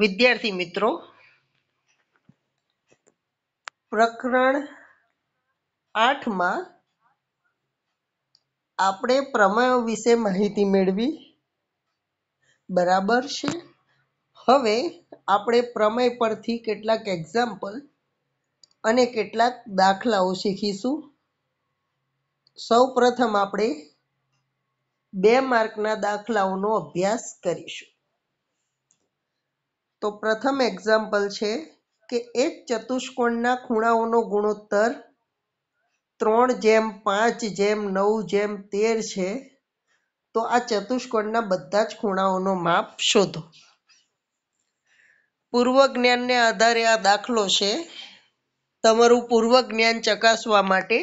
વિદ્યાર્થી મિત્રો પ્રકરણ આઠમાં આપણે પ્રમેય વિશે માહિતી મેળવી બરાબર છે હવે આપણે પ્રમેય પરથી કેટલાક એક્ઝામ્પલ અને કેટલાક દાખલાઓ શીખીશું સૌ પ્રથમ આપણે બે માર્કના દાખલાઓનો અભ્યાસ કરીશું તો પ્રથમ એક્ઝામ્પલ છે કે એક ચતુષ્કોણના ખૂણાઓનો ગુણોત્તર ત્રણ જેમ પાંચ જેમ નવ જેમ તેર છે તો આ ચતુષ્કોણના બધા જ ખૂણાઓનો માપ શોધો પૂર્વ જ્ઞાનને આધારે આ દાખલો છે તમારું પૂર્વ જ્ઞાન ચકાસવા માટે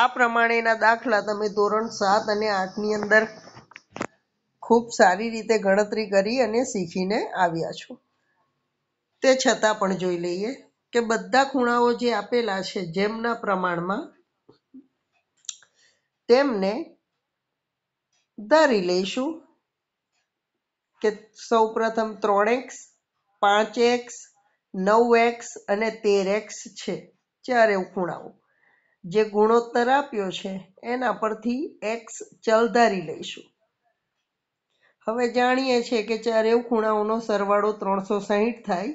આ પ્રમાણેના દાખલા તમે ધોરણ સાત અને આઠની અંદર ખૂબ સારી રીતે ગણતરી કરી અને શીખીને આવ્યા છું તે છતાં પણ જોઈ લઈએ કે બધા ખૂણાઓ જે આપેલા છે જેમના પ્રમાણમાં તેમને ધારી લઈશું કે સૌ પ્રથમ ત્રણ એક્સ પાંચ એક્સ નવ એક્સ અને તેર એક્સ છે ચારે ખૂણાઓ જે ગુણોત્તર આપ્યો છે એના પરથી એક્સ ચલ ધારી લઈશું હવે જાણીએ છીએ કે ચાર ખૂણાઓનો સરવાળો ત્રણસો સાહીઠ થાય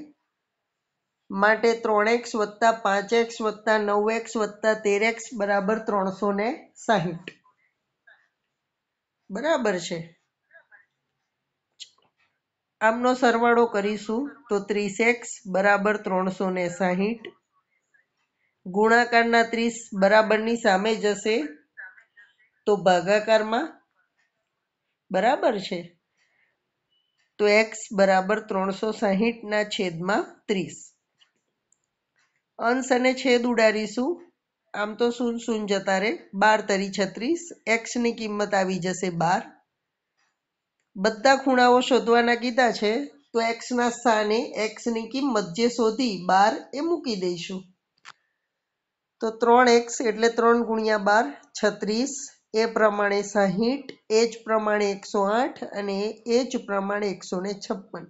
માટે ત્રણ એક્સ વત્તા પાંચ એક્સ વત્તા નવ એક્સ વત્તા તેર એક્સ બરાબર ત્રણસો ને સાહીઠ બરાબર છે આમનો સરવાળો કરીશું તો ત્રીસ એક્સ બરાબર ત્રણસો ને સાહીઠ ગુણાકારના ત્રીસ બરાબરની સામે જશે તો ભાગાકારમાં બરાબર છે તો એક્સ બરાબર ત્રણસો સાહીઠના છેદમાં ત્રીસ અંશ અને છેદ ઉડાડીશું આમ તો શૂન શૂન જતા રહે બાર તરી છત્રીસ એક્સની કિંમત આવી જશે બાર બધા ખૂણાઓ શોધવાના કીધા છે તો એક્સના સ્થાને એક્સની કિંમત જે શોધી બાર એ મૂકી દઈશું તો ત્રણ એક્સ એટલે ત્રણ ગુણ્યા બાર છત્રીસ એ પ્રમાણે સાહીઠ એ જ પ્રમાણે એકસો આઠ અને એ જ પ્રમાણે એકસો ને છપ્પન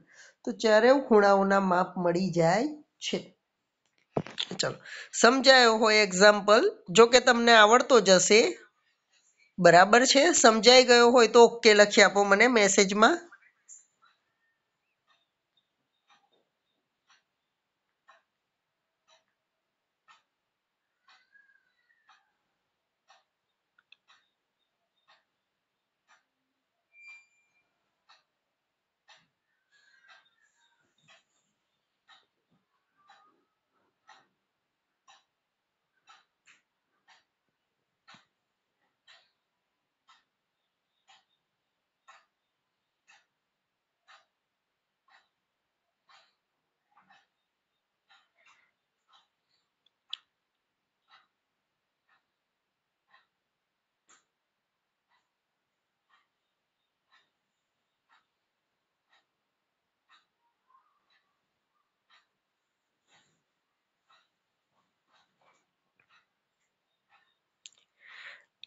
તો ચારેય ખૂણાઓના માપ મળી જાય છે ચલો સમજાયો હોય એક્ઝામ્પલ જો કે તમને આવડતો જશે બરાબર છે સમજાઈ ગયો હોય તો ઓકે લખી આપો મને મેસેજમાં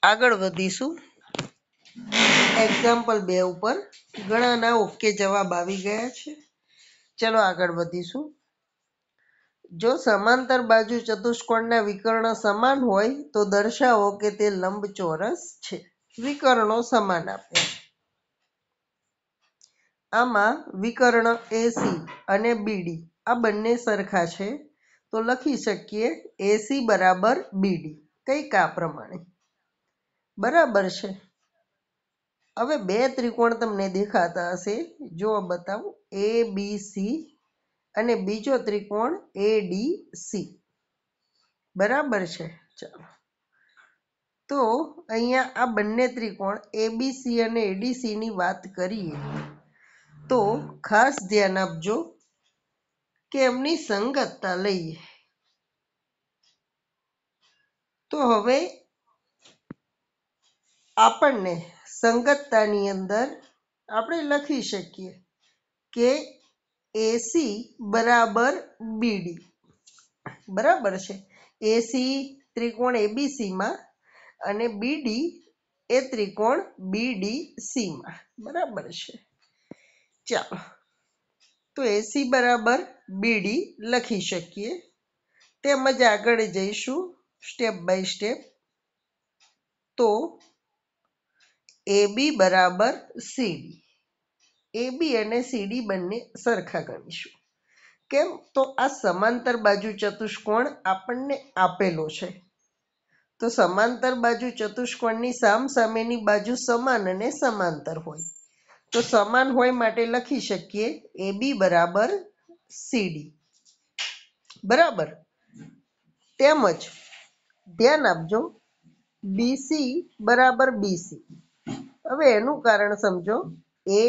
આગળ વધીશું એક્ઝામ્પલ બે ઉપર ઘણાના ઓકે જવાબ આવી ગયા છે ચલો આગળ વધીશું જો સમાંતર બાજુ ચતુષ્કોણના વિકર્ણ સમાન હોય તો દર્શાવો કે તે લંબચોરસ છે વિકર્ણો સમાન આપે આમાં વિકર્ણ એસી અને બીડી આ બંને સરખા છે તો લખી શકીએ એસી બરાબર બીડી કંઈક આ પ્રમાણે બરાબર છે હવે બે ત્રિકોણ તમને દેખાતા હશે જો બતાવું એ બી સી અને બીજો ત્રિકોણ એ ડી સી બરાબર છે ચાલો તો અહીંયા આ બંને ત્રિકોણ એ બી સી અને એડીસીની વાત કરીએ તો ખાસ ધ્યાન આપજો કે એમની સંગતતા લઈએ તો હવે આપણને સંગતતાની અંદર આપણે લખી શકીએ કે એસી બરાબર બીડી બરાબર છે એસી ત્રિકોણ એબીસીમાં અને બીડી એ ત્રિકોણ બીડી બીડીસીમાં બરાબર છે ચાલો તો એસી બરાબર બીડી લખી શકીએ તેમજ આગળ જઈશું સ્ટેપ બાય સ્ટેપ તો એ બી બરાબર સીડી એ બી અને સીડી બંને સરખા ગણીશું કેમ તો આ સમાંતર બાજુ ચતુષ્કોણ આપણને આપેલો છે તો સમાંતર બાજુ ચતુષ્કોણની સામ સામેની બાજુ સમાન અને સમાંતર હોય તો સમાન હોય માટે લખી શકીએ એ બી બરાબર સીડી બરાબર તેમજ ધ્યાન આપજો બીસી બરાબર બીસી હવે એનું કારણ સમજો એ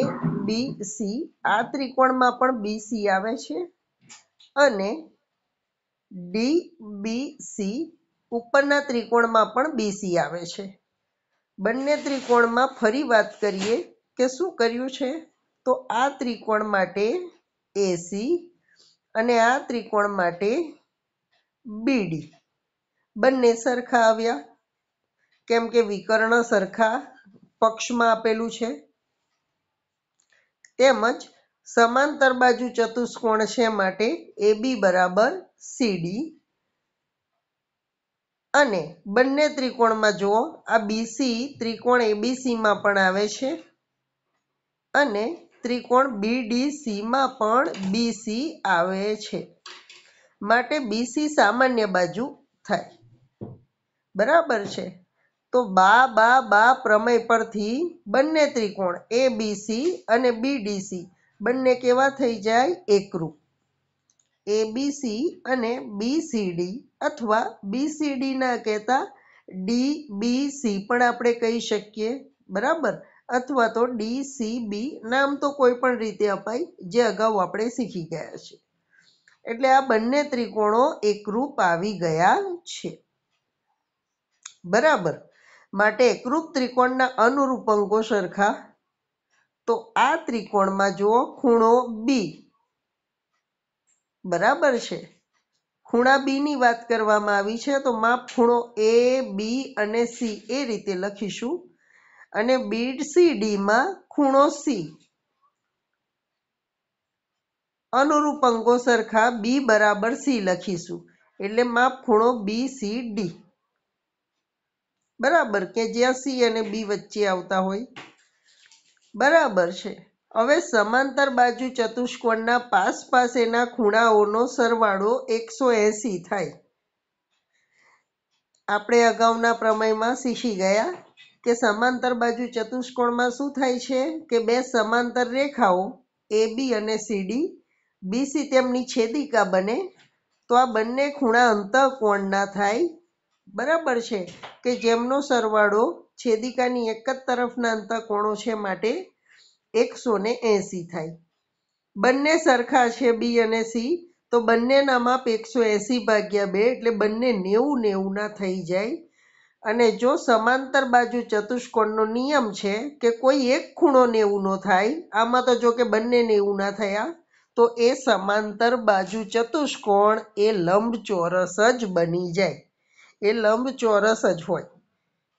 બી સી આ ત્રિકોણમાં પણ બી સી આવે છે અને ડી બી સી ઉપરના ત્રિકોણમાં પણ બી સી આવે છે બંને ત્રિકોણમાં ફરી વાત કરીએ કે શું કર્યું છે તો આ ત્રિકોણ માટે એસી અને આ ત્રિકોણ માટે બીડી બંને સરખા આવ્યા કેમ કે વિકર્ણ સરખા પક્ષમાં આપેલું છે તેમજ સમાંતર બાજુ ચતુષ્કોણ છે માટે એબી બરાબર સીડી અને બંને ત્રિકોણમાં જુઓ આ બીસી ત્રિકોણ એબીસીમાં પણ આવે છે અને ત્રિકોણ બીડીસીમાં પણ બીસી આવે છે માટે બીસી સામાન્ય બાજુ થાય બરાબર છે તો બા બા બા પ્રમેય પરથી બંને ત્રિકોણ એ બી સી અને બી ડી સી બંને કેવા થઈ જાય એકરૂપ એ બી સી અને બી સી ડી અથવા બી સી ડીના કહેતા ડી બી સી પણ આપણે કહી શકીએ બરાબર અથવા તો ડી સી બી નામ તો કોઈ પણ રીતે અપાય જે અગાઉ આપણે શીખી ગયા છીએ એટલે આ બંને ત્રિકોણો એકરૂપ આવી ગયા છે બરાબર માટે કૃપ ત્રિકોણના અનુરૂપ અંગો સરખા તો આ ત્રિકોણમાં જુઓ ખૂણો બી બરાબર છે ખૂણા બીની વાત કરવામાં આવી છે તો માપ ખૂણો એ બી અને સી એ રીતે લખીશું અને બી સી ડીમાં ખૂણો સી અનુરૂપ અંગો સરખા બી બરાબર સી લખીશું એટલે માપ ખૂણો બી સી ડી બરાબર કે જ્યાં સી અને બી વચ્ચે આવતા હોય બરાબર છે હવે સમાંતર બાજુ ચતુષ્કોણના પાસ પાસેના ખૂણાઓનો સરવાળો એકસો એંસી થાય આપણે અગાઉના પ્રમેયમાં શીખી ગયા કે સમાંતર બાજુ ચતુષ્કોણમાં શું થાય છે કે બે સમાંતર રેખાઓ એ બી અને સીડી બીસી તેમની છેદિકા બને તો આ બંને ખૂણા અંતઃકોણના થાય બરાબર છે કે જેમનો સરવાળો છેદિકાની એક જ તરફના અંતઃકોણો છે માટે એકસો ને એંસી થાય બંને સરખા છે બી અને સી તો બંનેના માપ એકસો એંસી ભાગ્યા બે એટલે બંને નેવું નેવુંના થઈ જાય અને જો સમાંતર બાજુ ચતુષ્કોણનો નિયમ છે કે કોઈ એક ખૂણો નેવુંનો થાય આમાં તો જો કે બંને નેવુંના થયા તો એ સમાંતર બાજુ ચતુષ્કોણ એ લંબચોરસ જ બની જાય એ લંબ ચોરસ જ હોય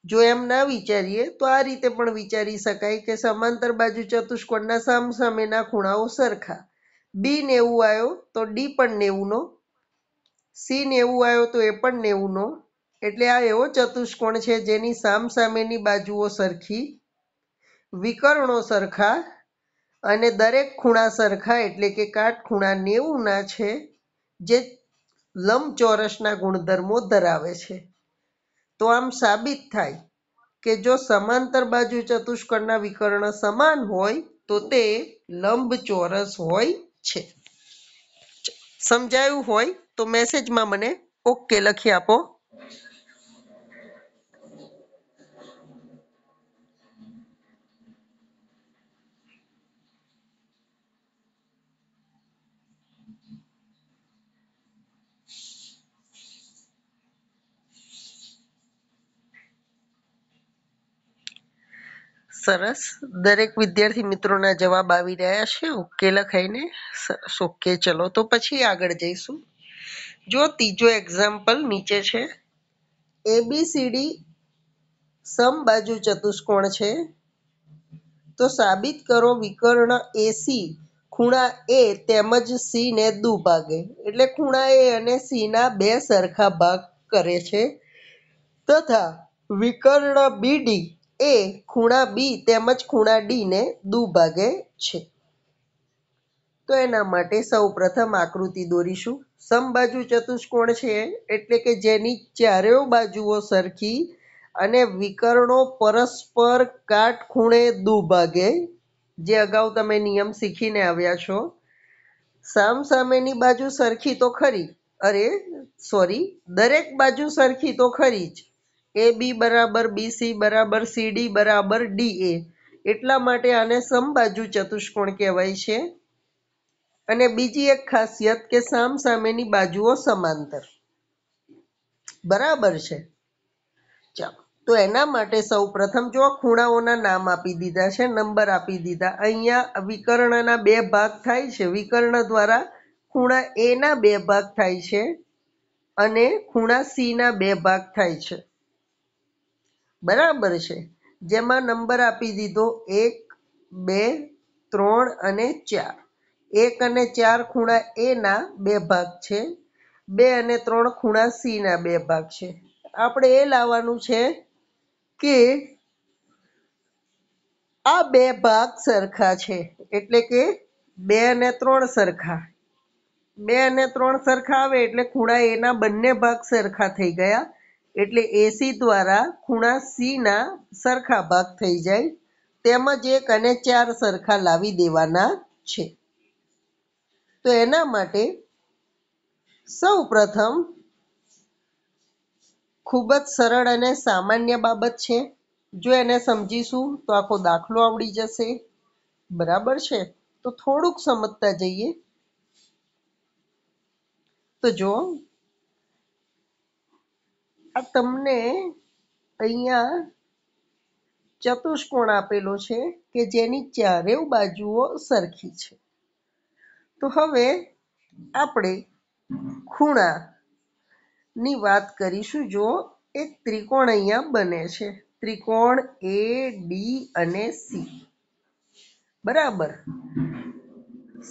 જો એમ ના વિચારીએ તો આ રીતે પણ વિચારી શકાય કે સમાંતર બાજુ ચતુષ્કોણના સામ સામેના ખૂણાઓ સરખા બી નેવું આવ્યો તો ડી પણ નેવુંનો સી નેવું આવ્યો તો એ પણ નેવુંનો એટલે આ એવો ચતુષ્કોણ છે જેની સામ સામેની બાજુઓ સરખી વિકર્ણો સરખા અને દરેક ખૂણા સરખા એટલે કે ખૂણા નેવુંના છે જે લંબચોરસના ગુણધર્મો ધરાવે છે તો આમ સાબિત થાય કે જો સમાંતર બાજુ ચતુષ્કળના વિકર્ણ સમાન હોય તો તે લંબચોરસ હોય છે સમજાયું હોય તો મેસેજમાં મને ઓકે લખી આપો સરસ દરેક વિદ્યાર્થી મિત્રોના જવાબ આવી રહ્યા છે ઓકે ખાઈને સરસ ઓકે ચલો તો પછી આગળ જઈશું જો ત્રીજો એક્ઝામ્પલ નીચે છે એબીસીડી સમબાજુ ચતુષ્કોણ છે તો સાબિત કરો વિકર્ણ એસી ખૂણા એ તેમજ સી ને દુ ભાગે એટલે ખૂણા એ અને સી ના બે સરખા ભાગ કરે છે તથા વિકર્ણ બીડી એ ખૂણા બી તેમજ ખૂણા ડીને દુભાગે છે તો એના માટે સૌ પ્રથમ આકૃતિ દોરીશું સમબાજુ ચતુષ્કોણ છે એટલે કે જેની ચારેય બાજુઓ સરખી અને વિકર્ણો પરસ્પર કાટ ખૂણે દુભાગે જે અગાઉ તમે નિયમ શીખીને આવ્યા છો સામ સામેની બાજુ સરખી તો ખરી અરે સોરી દરેક બાજુ સરખી તો ખરી જ એ બી બરાબર બીસી બરાબર સીડી બરાબર ડી એ એટલા માટે આને સમબાજુ ચતુષ્કોણ કહેવાય છે અને બીજી એક ખાસિયત કે સામ સામેની બાજુઓ સમાંતર બરાબર છે ચાલો તો એના માટે સૌ પ્રથમ જો ખૂણાઓના નામ આપી દીધા છે નંબર આપી દીધા અહીંયા વિકર્ણના બે ભાગ થાય છે વિકર્ણ દ્વારા ખૂણા એના બે ભાગ થાય છે અને ખૂણા સીના બે ભાગ થાય છે બરાબર છે જેમાં નંબર આપી દીધો એક બે ત્રણ અને ચાર એક અને ચાર ખૂણા એના બે ભાગ છે બે અને ત્રણ ખૂણા સીના બે ભાગ છે આપણે એ લાવવાનું છે કે આ બે ભાગ સરખા છે એટલે કે બે અને ત્રણ સરખા બે અને ત્રણ સરખા આવે એટલે ખૂણા એના બંને ભાગ સરખા થઈ ગયા એટલે એસી દ્વારા ખૂણા સીના સરખા ભાગ થઈ જાય તેમજ એક અને ચાર સરખા લાવી દેવાના છે તો એના માટે સૌ પ્રથમ ખૂબ જ સરળ અને સામાન્ય બાબત છે જો એને સમજીશું તો આખો દાખલો આવડી જશે બરાબર છે તો થોડુંક સમજતા જઈએ તો જો આ તમને અહીંયા ચતુષ્કોણ આપેલો છે કે જેની ચારેવ બાજુઓ સરખી છે તો હવે આપણે ખૂણા ની વાત કરીશું જો એક ત્રિકોણ અહીંયા બને છે ત્રિકોણ એ ડી અને સી બરાબર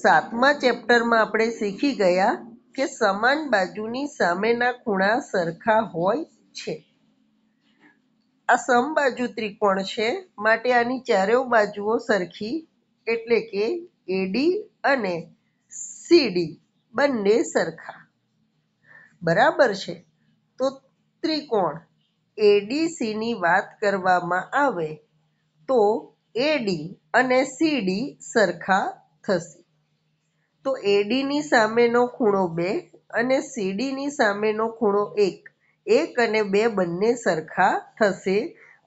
સાતમા ચેપ્ટરમાં આપણે શીખી ગયા કે સમાન બાજુની સામેના ખૂણા સરખા હોય છે આ સમબાજુ ત્રિકોણ છે માટે આની ચારેય બાજુઓ સરખી એટલે કે એડી અને સીડી બંને સરખા બરાબર છે તો ત્રિકોણ એડીસીની વાત કરવામાં આવે તો એડી અને સીડી સરખા થશે તો એડીની સામેનો ખૂણો બે અને સીડીની સામેનો ખૂણો એક એક અને બે બંને સરખા થશે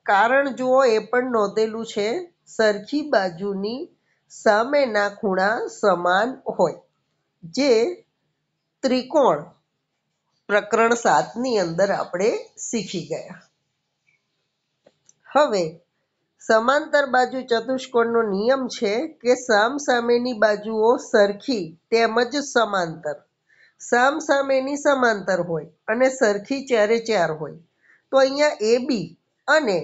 કારણ જુઓ એ પણ નોંધેલું છે સરખી બાજુની સામેના ખૂણા સમાન હોય જે ત્રિકોણ પ્રકરણ સાતની અંદર આપણે શીખી ગયા હવે સમાંતર બાજુ ચતુષ્કોણનો નિયમ છે કે સામ સામેની બાજુઓ સરખી તેમજ સમાંતર સામ સામેની સમાંતર હોય અને સરખી ચારે ચાર હોય તો અહીંયા એ બી અને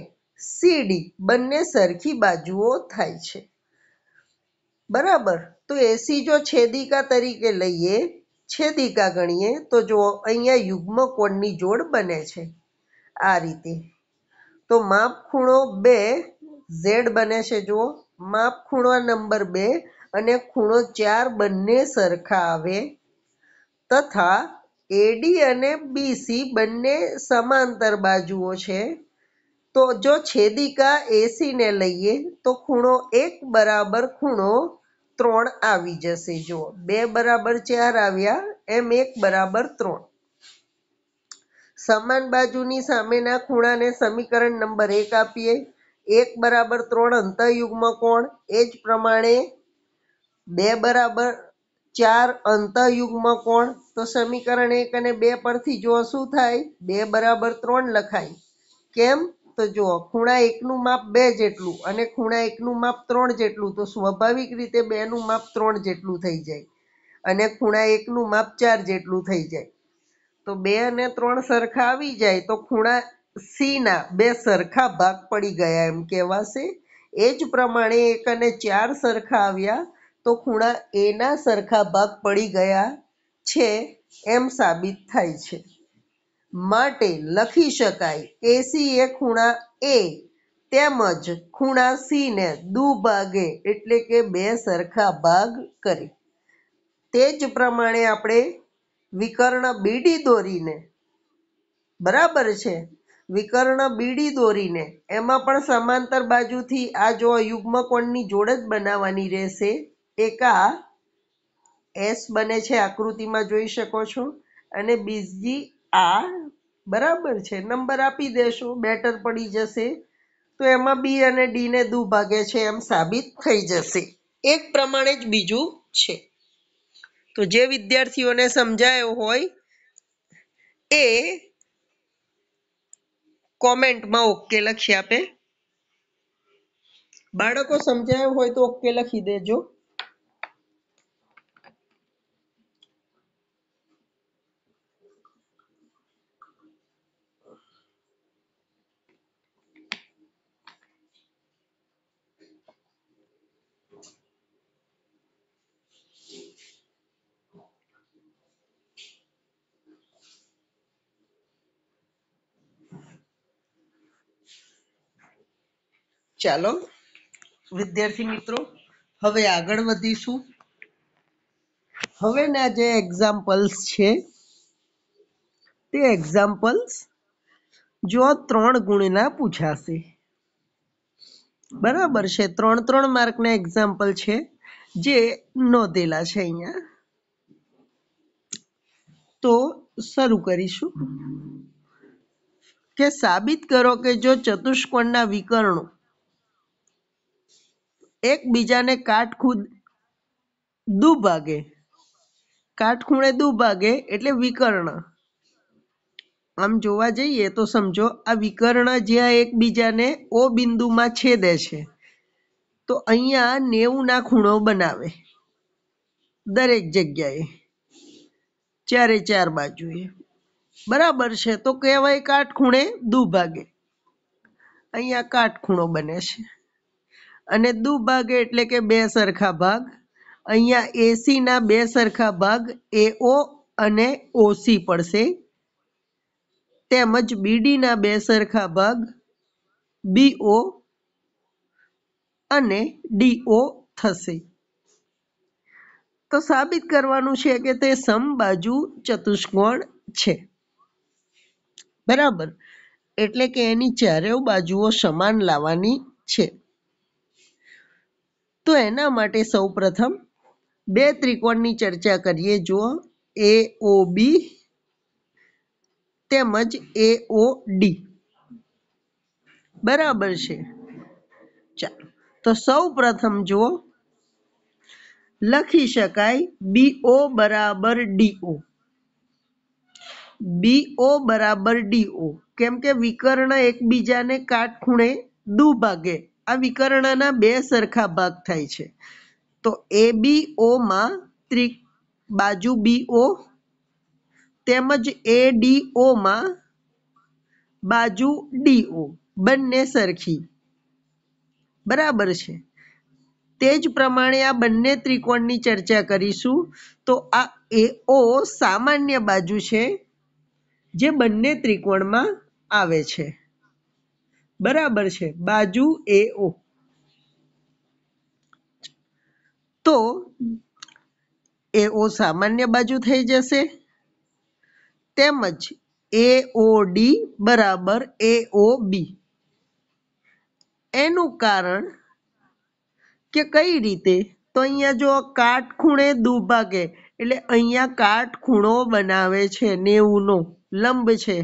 સીડી બંને સરખી બાજુઓ થાય છે બરાબર તો એસી જો છેદિકા તરીકે લઈએ છેદિકા ગણીએ તો જો અહીંયા યુગ્મ કોણની જોડ બને છે આ રીતે તો માપ ખૂણો બે ઝેડ બને છે જુઓ માપ ખૂણો નંબર બે અને ખૂણો ચાર બંને સરખા આવે તથા એડી અને બીસી બંને સમાંતર બાજુઓ છે તો જો છેદિકા એસીને લઈએ તો ખૂણો એક બરાબર ખૂણો ત્રણ આવી જશે જુઓ બે બરાબર ચાર આવ્યા એમ એક બરાબર ત્રણ સમાન બાજુની સામેના ખૂણાને સમીકરણ નંબર એક આપીએ એક બરાબર ત્રણ અંતયુગ્મ કોણ એ જ પ્રમાણે બે બરાબર ચાર અંતયુગ્મ કોણ તો સમીકરણ એક અને બે પરથી જો શું થાય બે બરાબર ત્રણ લખાય કેમ તો જુઓ ખૂણા એકનું માપ બે જેટલું અને ખૂણા એકનું માપ ત્રણ જેટલું તો સ્વાભાવિક રીતે બેનું માપ ત્રણ જેટલું થઈ જાય અને ખૂણા એકનું માપ ચાર જેટલું થઈ જાય તો બે અને ત્રણ સરખા આવી જાય તો ખૂણા સીના બે સરખા ભાગ પડી ગયા એમ કહેવાશે એ જ પ્રમાણે એક અને ચાર સરખા આવ્યા તો ખૂણા એના સરખા ભાગ પડી ગયા છે એમ સાબિત થાય છે માટે લખી શકાય એસી એ ખૂણા એ તેમજ ખૂણા સીને ભાગે એટલે કે બે સરખા ભાગ કરી તે જ પ્રમાણે આપણે વિકર્ણ બીડી દોરીને બરાબર છે વિકર્ણ બીડી દોરીને એમાં પણ સમાંતર બાજુથી આ જો યુગ્મકોણની જોડ જ બનાવવાની રહેશે એકા એસ બને છે આકૃતિમાં જોઈ શકો છો અને બીજી આ બરાબર છે નંબર આપી દેશો બેટર પડી જશે તો એમાં બી અને ડીને ભાગે છે એમ સાબિત થઈ જશે એક પ્રમાણે જ બીજું છે તો જે વિદ્યાર્થીઓને સમજાયો હોય એ કોમેન્ટમાં ઓકે લખી આપે બાળકો સમજાયું હોય તો ઓકે લખી દેજો ચાલો વિદ્યાર્થી મિત્રો હવે આગળ વધીશું હવેના જે એક્ઝામ્પલ્સ છે તે એક્ઝામ્પલ્સ જો ત્રણ ગુણના પૂછાશે બરાબર છે ત્રણ ત્રણ માર્કના એક્ઝામ્પલ છે જે નોંધેલા છે અહીંયા તો શરૂ કરીશું કે સાબિત કરો કે જો ચતુષ્કોણના વિકરણો એકબીજાને કાટખૂદ દુભાગે કાટખૂણે દુભાગે એટલે વિકર્ણ આમ જોવા જઈએ તો સમજો આ વિકર્ણ જ્યાં એકબીજાને ઓ બિંદુમાં છેદે છે તો અહીંયા નેવુંના ખૂણો બનાવે દરેક જગ્યાએ ચારે ચાર બાજુએ બરાબર છે તો કહેવાય કાટખૂણે દુભાગે અહીંયા કાટખૂણો બને છે અને દુભાગે એટલે કે બે સરખા ભાગ અહીંયા એસીના બે સરખા ભાગ એઓ અને ઓસી પડશે તેમજ બીડીના બે સરખા ભાગ બીઓ અને ડીઓ થશે તો સાબિત કરવાનું છે કે તે સમબાજુ ચતુષ્કોણ છે બરાબર એટલે કે એની ચારેય બાજુઓ સમાન લાવવાની છે તો એના માટે સૌપ્રથમ બે ત્રિકોણની ચર્ચા કરીએ જો એ ઓ બી તેમજ એ ઓ ડી બરાબર છે ચાલો તો સૌ પ્રથમ જુઓ લખી શકાય બીઓ બરાબર ડીઓ બીઓ બરાબર ડીઓ કેમ કે વિકર્ણ એકબીજાને કાટખૂણે દુભાગે આ વિકર્ણના બે સરખા ભાગ થાય છે તો એ બી ઓમાં ત્રિ બાજુ બી ઓ તેમજ એ ડી ઓમાં બાજુ ડી ઓ બંને સરખી બરાબર છે તે જ પ્રમાણે આ બંને ત્રિકોણની ચર્ચા કરીશું તો આ એઓ સામાન્ય બાજુ છે જે બંને ત્રિકોણમાં આવે છે બરાબર છે બાજુ એ ઓ તો એ ઓ સામાન્ય બાજુ થઈ જશે તેમજ એ ઓ ડી બરાબર એ ઓ બી એનું કારણ કે કઈ રીતે તો અહીંયા જો ખૂણે દુભાગે એટલે અહીંયા ખૂણો બનાવે છે નેવું નો લંબ છે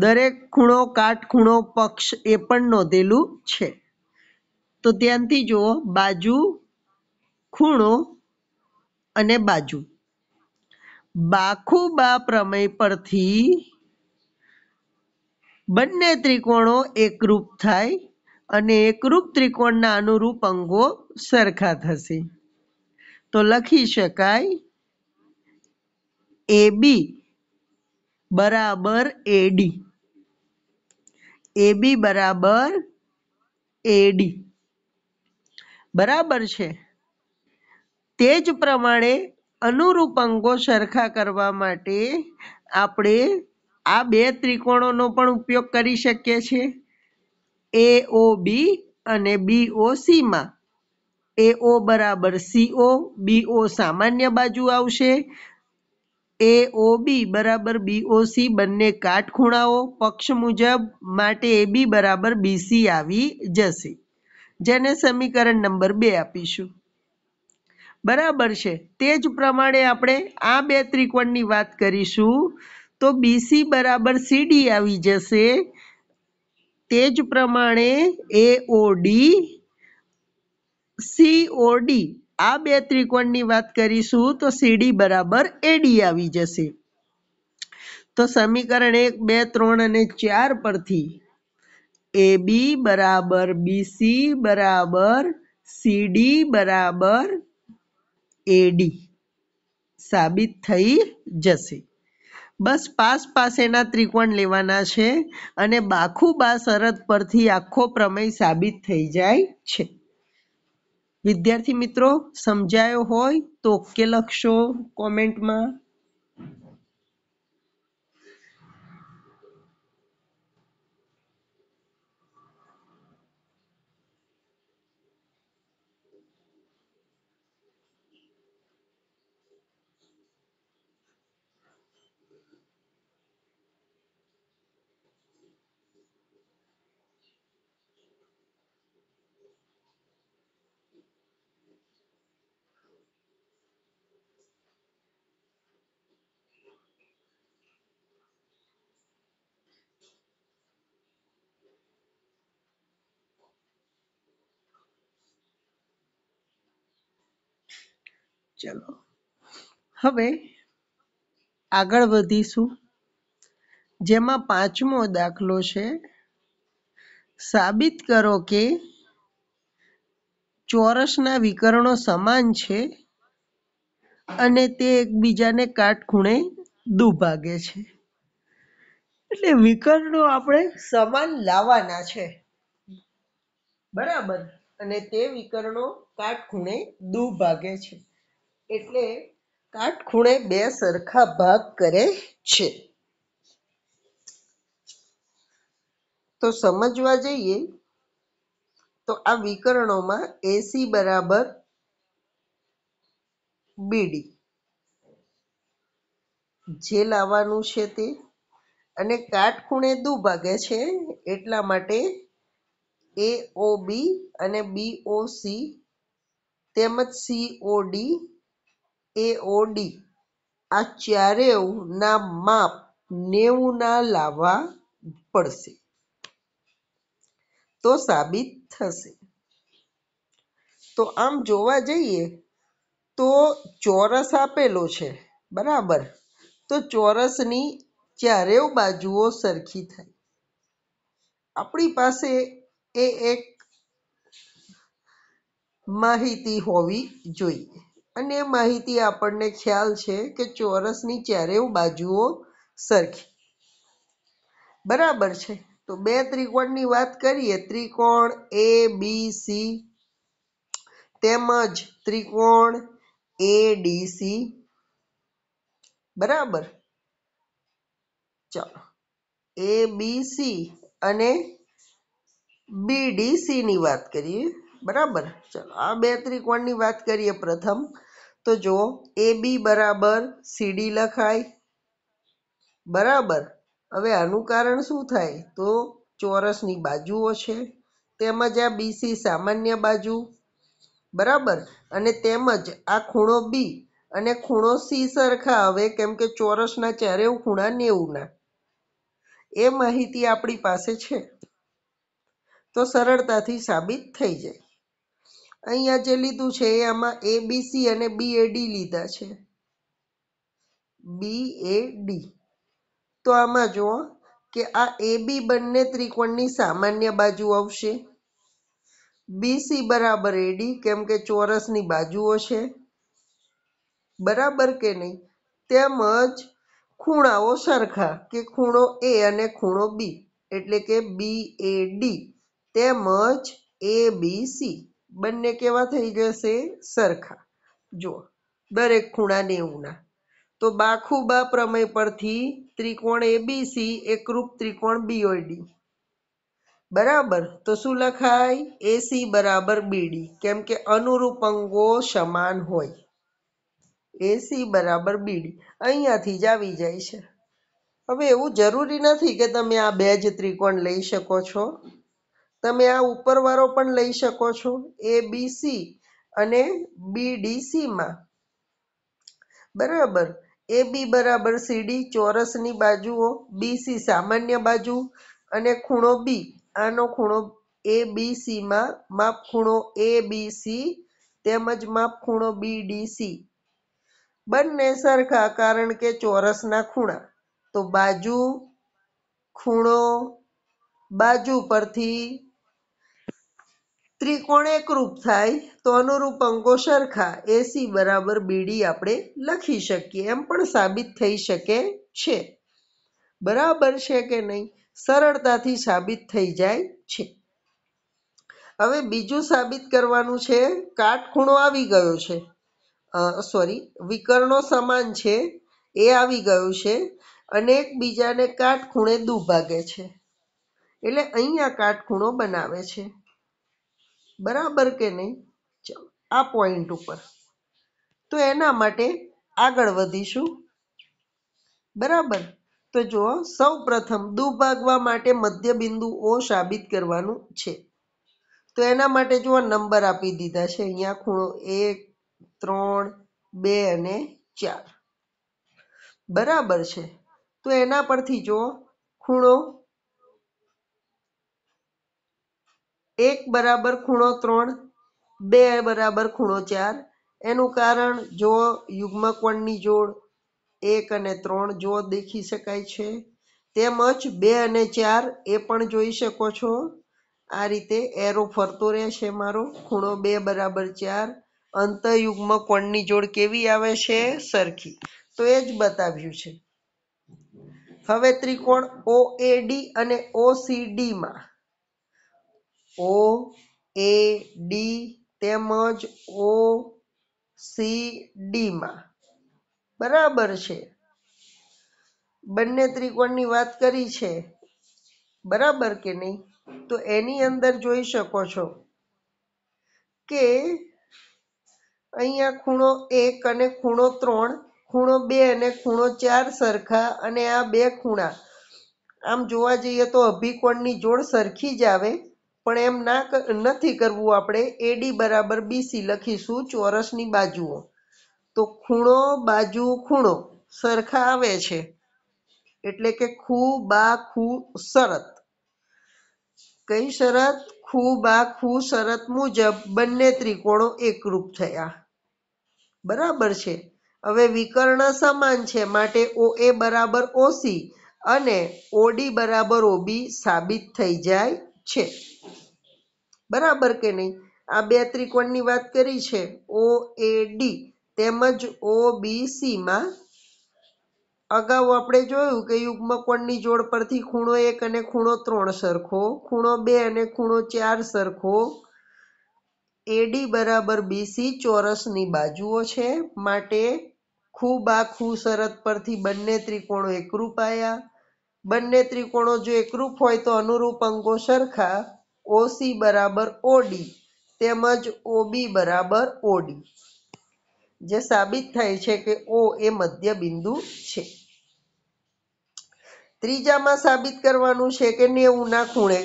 દરેક ખૂણો કાટખૂણો પક્ષ એ પણ નોંધેલું છે તો ધ્યાનથી જુઓ બાજુ ખૂણો અને બાજુ બાખુબા પ્રમેય પરથી બંને ત્રિકોણો એકરૂપ થાય અને એકરૂપ ત્રિકોણના અનુરૂપ અંગો સરખા થશે તો લખી શકાય એ બી બરાબર એડી એબી બરાબર એડી બરાબર છે તે જ પ્રમાણે અનુરૂપ અંગો સરખા કરવા માટે આપણે આ બે ત્રિકોણોનો પણ ઉપયોગ કરી શકીએ છીએ એ ઓ બી અને બી ઓ સીમાં એ ઓ બરાબર સીઓ બીઓ સામાન્ય બાજુ આવશે એઓબી બરાબર બીઓસી બંને કાટખૂણાઓ પક્ષ મુજબ માટે એબી બરાબર બીસી આવી જશે જેને સમીકરણ નંબર બે આપીશું બરાબર છે તે જ પ્રમાણે આપણે આ બે ત્રિકોણની વાત કરીશું તો બીસી બરાબર સીડી આવી જશે તે જ પ્રમાણે એઓડી સીઓડી આ બે ત્રિકોણની વાત કરીશું તો સીડી બરાબર એડી આવી જશે તો સમીકરણ એક બે ત્રણ અને ચાર પરથી એ બી બરાબર બીસી બરાબર સીડી બરાબર એડી સાબિત થઈ જશે બસ પાસ પાસેના ત્રિકોણ લેવાના છે અને બાખુબા શરત પરથી આખો પ્રમેય સાબિત થઈ જાય છે વિદ્યાર્થી મિત્રો સમજાયો હોય તો કે લખશો કોમેન્ટમાં ચલો હવે આગળ વધીશું જેમાં પાંચમો દાખલો છે સાબિત કરો કે ચોરસના વિકર્ણો સમાન છે અને તે એકબીજાને કાટખૂણે દુભાગે છે એટલે વિકર્ણો આપણે સમાન લાવવાના છે બરાબર અને તે વિકર્ણો કાટખૂણે દુભાગે છે એટલે કાટખૂણે બે સરખા ભાગ કરે છે તો સમજવા જઈએ તો આ વિકરણોમાં એસી બરાબર બીડી જે લાવવાનું છે તે અને કાટખૂણે દુ ભાગે છે એટલા માટે એ ઓ બી અને બી ઓ સી તેમજ સી ઓ ડી એઓડી આ ચારેયના માપ નેવું ના લાવવા પડશે તો સાબિત થશે તો આમ જોવા જઈએ તો ચોરસ આપેલો છે બરાબર તો ચોરસની ચારેવ બાજુઓ સરખી થાય આપણી પાસે એ એક માહિતી હોવી જોઈએ અને એ માહિતી આપણને ખ્યાલ છે કે ચોરસની ચારેવ બાજુઓ સરખી બરાબર છે તો બે ત્રિકોણની વાત કરીએ ત્રિકોણ એ બી સી તેમજ ત્રિકોણ એ ડી સી બરાબર ચાલો એ બી સી અને બી ડી સીની વાત કરીએ બરાબર ચાલો આ બે ત્રિકોણની વાત કરીએ પ્રથમ તો જુઓ એ બી બરાબર સીડી લખાય બરાબર હવે આનું કારણ શું થાય તો ચોરસની બાજુઓ છે તેમજ આ બીસી સામાન્ય બાજુ બરાબર અને તેમજ આ ખૂણો બી અને ખૂણો સી સરખા આવે કેમ કે ચોરસના ચારેવ ખૂણા નેવુંના એ માહિતી આપણી પાસે છે તો સરળતાથી સાબિત થઈ જાય અહીંયા જે લીધું છે એ આમાં એ બી સી અને બી એ ડી લીધા છે બી એ ડી તો આમાં જુઓ કે આ એ બી બંને ત્રિકોણની સામાન્ય બાજુ આવશે બીસી બરાબર એડી કેમ કે ચોરસની બાજુઓ છે બરાબર કે નહીં તેમજ ખૂણાઓ સરખા કે ખૂણો એ અને ખૂણો બી એટલે કે બી એ ડી તેમજ એ બી સી બંને કેવા થઈ જશે સરખા જુઓ દરેક ખૂણા નેવુંના તો બાખુબા પ્રમેય પરથી ત્રિકોણ એ એબીસી એકરૂપ ત્રિકોણ બીઓડી બરાબર તો શું લખાય એસી બરાબર બીડી કેમ કે અનુરૂપ અંગો સમાન હોય એસી બરાબર બીડી અહીંયાથી જ આવી જાય છે હવે એવું જરૂરી નથી કે તમે આ બે જ ત્રિકોણ લઈ શકો છો તમે આ ઉપરવાળો પણ લઈ શકો છો એ બી સી અને બી ડી સીમાં બરાબર એ બી બરાબર સીડી ચોરસની બાજુઓ બીસી સામાન્ય બાજુ અને ખૂણો બી આનો ખૂણો એ બી સીમાં માપ ખૂણો એ બી સી તેમજ માપ ખૂણો બી ડી સી બંને સરખા કારણ કે ચોરસના ખૂણા તો બાજુ ખૂણો બાજુ પરથી ત્રિકોણ એકરૂપ થાય તો અનુરૂપ અંકો સરખા એસી બરાબર બીડી આપણે લખી શકીએ એમ પણ સાબિત થઈ શકે છે બરાબર છે કે નહીં સરળતાથી સાબિત થઈ જાય છે હવે બીજું સાબિત કરવાનું છે કાટખૂણો આવી ગયો છે સોરી વિકર્ણો સમાન છે એ આવી ગયું છે અને એકબીજાને કાટખૂણે દુભાગે છે એટલે અહીંયા કાટખૂણો બનાવે છે બરાબર કે નહીં ચાલો આ પોઈન્ટ ઉપર તો એના માટે આગળ વધીશું બરાબર તો જુઓ સૌ પ્રથમ દુભાગવા માટે મધ્યબિંદુ ઓ સાબિત કરવાનું છે તો એના માટે જુઓ નંબર આપી દીધા છે અહીંયા ખૂણો એક ત્રણ બે અને ચાર બરાબર છે તો એના પરથી જુઓ ખૂણો એક બરાબર ખૂણો ત્રણ બે બરાબર ખૂણો ચાર એનું કારણ જો યુગ્મકોણની જોડ એક અને ત્રણ જો દેખી શકાય છે તેમજ બે અને ચાર એ પણ જોઈ શકો છો આ રીતે એરો ફરતો રહેશે મારો ખૂણો બે બરાબર ચાર અંતયુગ્મ કોણની જોડ કેવી આવે છે સરખી તો એ જ બતાવ્યું છે હવે ત્રિકોણ ઓ અને ઓ સી ડીમાં ઓ એ ડી તેમજ ઓ સી ડીમાં બરાબર છે બંને ત્રિકોણની વાત કરી છે બરાબર કે નહીં તો એની અંદર જોઈ શકો છો કે અહીંયા ખૂણો એક અને ખૂણો ત્રણ ખૂણો બે અને ખૂણો ચાર સરખા અને આ બે ખૂણા આમ જોવા જઈએ તો અભિકોણની જોડ સરખી જ આવે પણ એમ ના નથી કરવું આપણે એડી બરાબર બીસી લખીશું ચોરસની બાજુઓ તો ખૂણો બાજુ ખૂણો સરખા આવે છે એટલે કે ખૂ બા ખૂ શરત કઈ શરત ખૂ બા ખૂ શરત મુજબ બંને ત્રિકોણો એકરૂપ થયા બરાબર છે હવે વિકર્ણ સમાન છે માટે ઓ એ બરાબર ઓસી અને ઓડી બરાબર ઓબી સાબિત થઈ જાય છે બરાબર કે નહીં આ બે ત્રિકોણની વાત કરી છે ઓ એ ડી તેમજ ઓ બી સીમાં અગાઉ આપણે જોયું કે યુગ્મ કોણની જોડ પરથી ખૂણો એક અને ખૂણો ત્રણ સરખો ખૂણો બે અને ખૂણો ચાર સરખો એડી બરાબર બીસી ચોરસની બાજુઓ છે માટે ખૂબ આ ખૂ શરત પરથી બંને ત્રિકોણો એકરૂપ આવ્યા બંને ત્રિકોણો જો એકરૂપ હોય તો અનુરૂપ અંગો સરખા ઓસી બરાબર ઓડી તેમજ ઓબી બરાબર ઓડી જે સાબિત થાય છે કે ઓ એ મધ્ય બિંદુ છે ત્રીજામાં સાબિત કરવાનું છે કે નેવું ના ખૂણે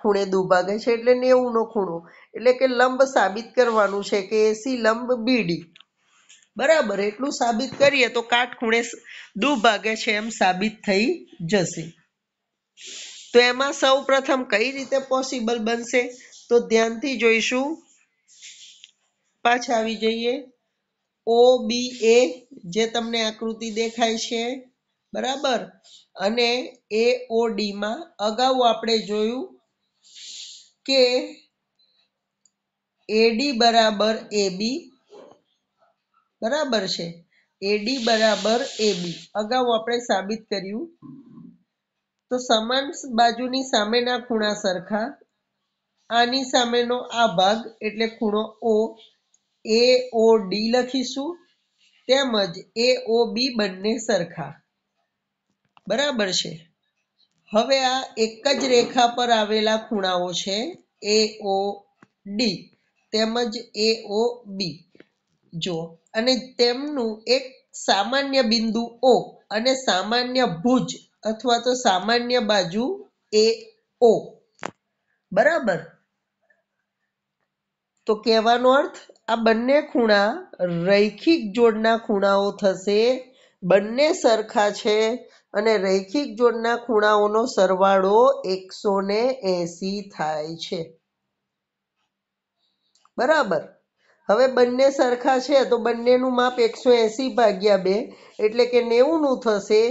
ખૂણે દુભાગે છે એટલે નેવું નો ખૂણો એટલે કે લંબ સાબિત કરવાનું છે કે એસી લંબ બીડી બરાબર એટલું સાબિત કરીએ તો ખૂણે દુભાગે છે એમ સાબિત થઈ જશે તો એમાં સૌ પ્રથમ કઈ રીતે પોસિબલ બનશે તો ધ્યાનથી જોઈશું પાછા આવી જઈએ ઓ બી એ જે તમને આકૃતિ દેખાય છે બરાબર અને એ ઓ ડીમાં અગાઉ આપણે જોયું કે એડી બરાબર એ બી બરાબર છે એડી બરાબર એ બી અગાઉ આપણે સાબિત કર્યું તો સમાન બાજુની સામેના ખૂણા સરખા આની સામેનો આ ભાગ એટલે ખૂણો ઓ એ ઓ ડી લખીશું તેમજ એ ઓ બી બંને સરખા બરાબર છે હવે આ એક જ રેખા પર આવેલા ખૂણાઓ છે એ ઓ ડી તેમજ એ ઓ બી જો અને તેમનું એક સામાન્ય બિંદુ ઓ અને સામાન્ય ભુજ અથવા તો સામાન્ય બાજુ એ ઓ બરાબર તો કહેવાનો અર્થ આ બંને ખૂણા રૈખિક જોડના ખૂણાઓ થશે બંને સરખા છે અને રૈખિક જોડના ખૂણાઓનો સરવાળો એકસો ને એસી થાય છે બરાબર હવે બંને સરખા છે તો બંનેનું માપ એકસો એસી ભાગ્યા બે એટલે કે નું થશે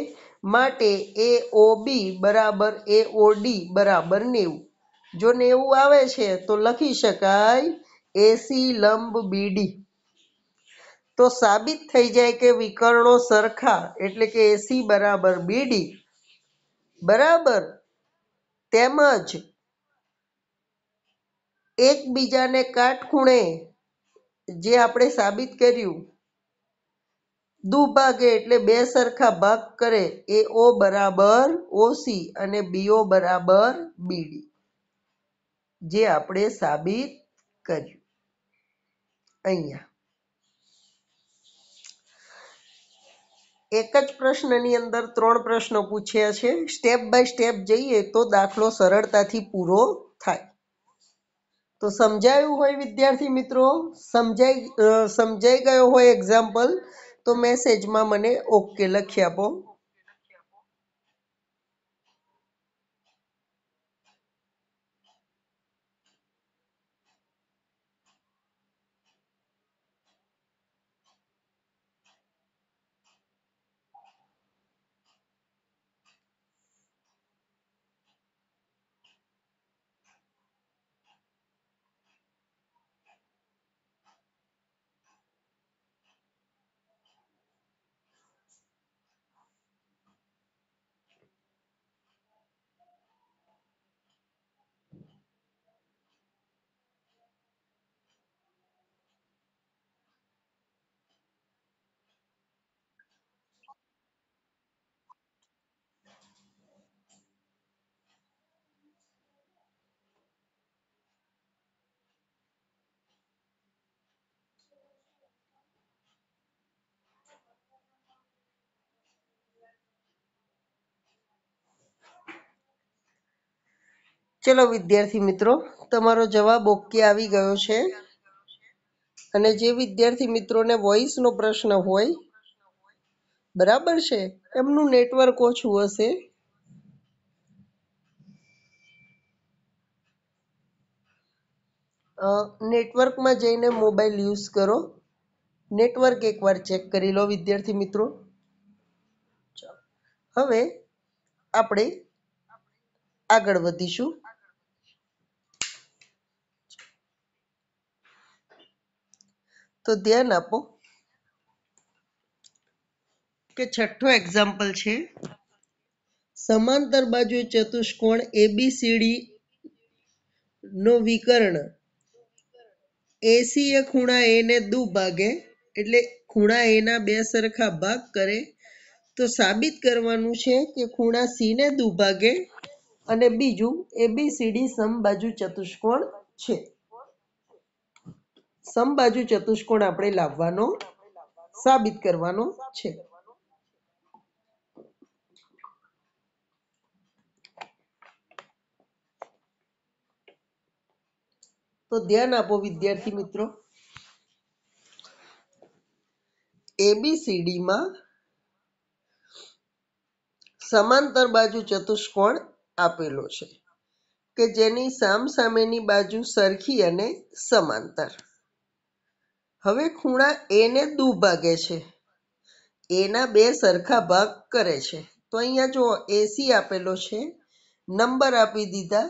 માટે એ ઓ બી બરાબર એ એઓડી બરાબર નેવું જો નેવું આવે છે તો લખી શકાય એસી લંબ બીડી તો સાબિત થઈ જાય કે વિકર્ણો સરખા એટલે કે એસી બરાબર બીડી બરાબર તેમજ એકબીજાને કાટખૂણે જે આપણે સાબિત કર્યું દુભાગે એટલે બે સરખા ભાગ કરે એ ઓ બરાબર ઓસી અને બીઓ બરાબર બીડી જે આપણે સાબિત કર્યું અહીંયા એક જ પ્રશ્નની અંદર ત્રણ પ્રશ્નો પૂછ્યા છે સ્ટેપ બાય સ્ટેપ જઈએ તો દાખલો સરળતાથી પૂરો થાય તો સમજાયું હોય વિદ્યાર્થી મિત્રો સમજાઈ સમજાઈ ગયો હોય એક્ઝામ્પલ તો મેસેજમાં મને ઓકે લખી આપો ચલો વિદ્યાર્થી મિત્રો તમારો જવાબ ઓકે આવી ગયો છે અને જે વિદ્યાર્થી મિત્રોને વોઇસનો પ્રશ્ન હોય બરાબર છે એમનું નેટવર્ક ઓછું હશે નેટવર્કમાં જઈને મોબાઈલ યુઝ કરો નેટવર્ક એકવાર ચેક કરી લો વિદ્યાર્થી મિત્રો હવે આપણે આગળ વધીશું તો ધ્યાન આપો કે છઠ્ઠો એક્ઝામ્પલ છે સમાંતર બાજુ ચતુષ્કોણ એબીસીડી નો વિકર્ણ એસી એ ખૂણા એને દુ ભાગે એટલે ખૂણા એના બે સરખા ભાગ કરે તો સાબિત કરવાનું છે કે ખૂણા સીને દુભાગે અને બીજું એબીસીડી સમબાજુ ચતુષ્કોણ છે સમબાજુ ચતુષ્કોણ આપણે લાવવાનો સાબિત કરવાનો છે તો ધ્યાન આપો વિદ્યાર્થી મિત્રો એબીસીડી માં સમાંતર બાજુ ચતુષ્કોણ આપેલો છે કે જેની સામ સામેની બાજુ સરખી અને સમાંતર હવે ખૂણા એને દુભાગે છે એના બે સરખા ભાગ કરે છે તો અહીંયા જુઓ એસી આપેલો છે નંબર આપી દીધા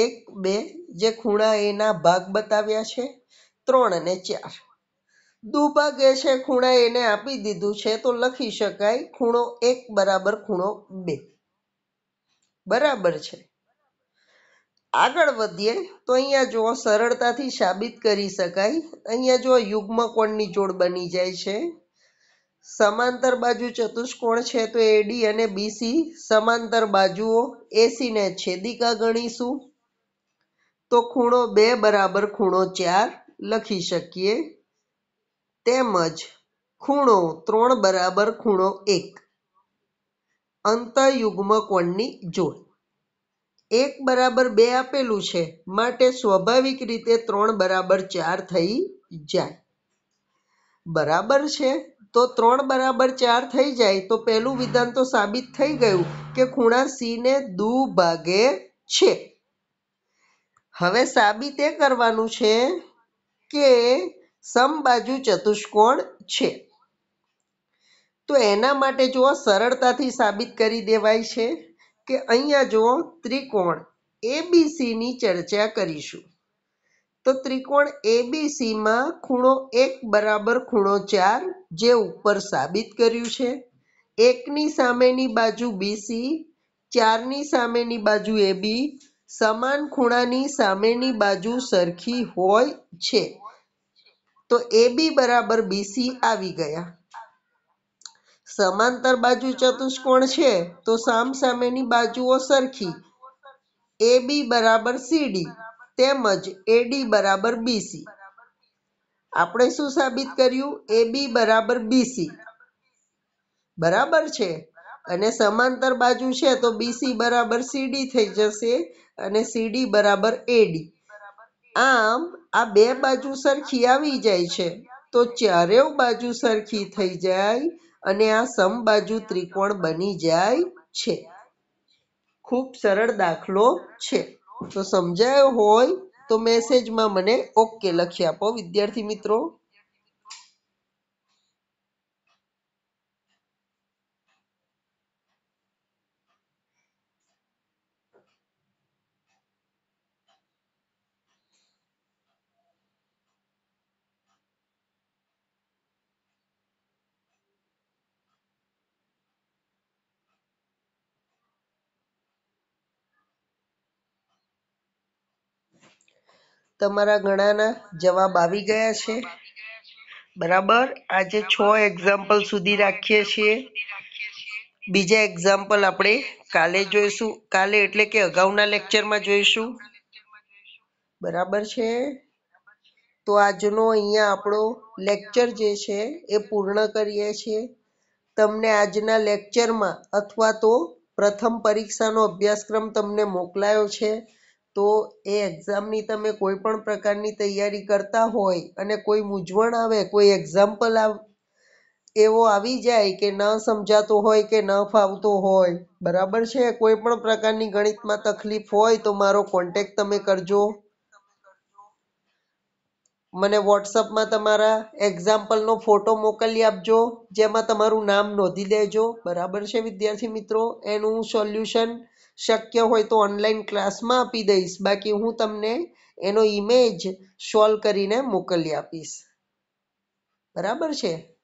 એક બે જે ખૂણા એના ભાગ બતાવ્યા છે ત્રણ અને ચાર દુભાગે છે ખૂણા એને આપી દીધું છે તો લખી શકાય ખૂણો એક બરાબર ખૂણો બે બરાબર છે આગળ વધીએ તો અહીંયા જો સરળતાથી સાબિત કરી શકાય અહીંયા જો યુગ્મ કોણની જોડ બની જાય છે સમાંતર બાજુ ચતુષ્કોણ છે તો એડી અને બીસી સમાંતર બાજુઓ એસીને છેદિકા ગણીશું તો ખૂણો બે બરાબર ખૂણો ચાર લખી શકીએ તેમજ ખૂણો ત્રણ બરાબર ખૂણો એક અંતયુગ્મ કોણની જોડ એક બરાબર બે આપેલું છે માટે સ્વાભાવિક રીતે ત્રણ બરાબર ચાર થઈ જાય બરાબર છે તો ત્રણ બરાબર ચાર થઈ જાય તો પહેલું વિધાન તો સાબિત થઈ ગયું કે ખૂણા સીને દુ ભાગે છે હવે સાબિત એ કરવાનું છે કે સમબાજુ ચતુષ્કોણ છે તો એના માટે જો સરળતાથી સાબિત કરી દેવાય છે કે અહીંયા જુઓ ત્રિકોણ એબીસીની ચર્ચા કરીશું તો ત્રિકોણ એબીસીમાં ખૂણો એક બરાબર ખૂણો ચાર જે ઉપર સાબિત કર્યું છે એકની સામેની બાજુ બીસી ચારની સામેની બાજુ એબી સમાન ખૂણાની સામેની બાજુ સરખી હોય છે તો એબી બરાબર બીસી આવી ગયા સમાંતર બાજુ ચતુષ્કોણ છે તો સામ સામેની બાજુઓ સરખી એ બી બરાબર સીડી તેમજ એડી બરાબર બીસી આપણે શું સાબિત કર્યું બી બરાબર બીસી બરાબર છે અને સમાંતર બાજુ છે તો બીસી બરાબર સીડી થઈ જશે અને સીડી બરાબર એડી આમ આ બે બાજુ સરખી આવી જાય છે તો ચારેવ બાજુ સરખી થઈ જાય અને આ સમબાજુ ત્રિકોણ બની જાય છે ખૂબ સરળ દાખલો છે તો સમજાયો હોય તો મેસેજમાં મને ઓકે લખી આપો વિદ્યાર્થી મિત્રો તમારા ઘણાના જવાબ આવી ગયા છે બરાબર આજે છ એક્ઝામ્પલ સુધી રાખીએ છીએ બીજા એક્ઝામ્પલ આપણે કાલે જોઈશું કાલે એટલે કે અગાઉના લેક્ચરમાં જોઈશું બરાબર છે તો આજનો અહીંયા આપણો લેક્ચર જે છે એ પૂર્ણ કરીએ છીએ તમને આજના લેક્ચરમાં અથવા તો પ્રથમ પરીક્ષાનો અભ્યાસક્રમ તમને મોકલાયો છે તો એ એક્ઝામની તમે કોઈ પણ પ્રકારની તૈયારી કરતા હોય અને કોઈ મૂંઝવણ આવે કોઈ એક્ઝામ્પલ આવ એવો આવી જાય કે ન સમજાતો હોય કે ન ફાવતો હોય બરાબર છે કોઈ પણ પ્રકારની ગણિતમાં તકલીફ હોય તો મારો કોન્ટેક તમે કરજો મને વોટ્સઅપમાં તમારા એક્ઝામ્પલનો ફોટો મોકલી આપજો જેમાં તમારું નામ નોંધી દેજો બરાબર છે વિદ્યાર્થી મિત્રો એનું સોલ્યુશન શક્ય હોય તો ઓનલાઈન ક્લાસમાં આપી દઈશ બાકી હું તમને એનો ઇમેજ સોલ્વ કરીને મોકલી આપીશ બરાબર છે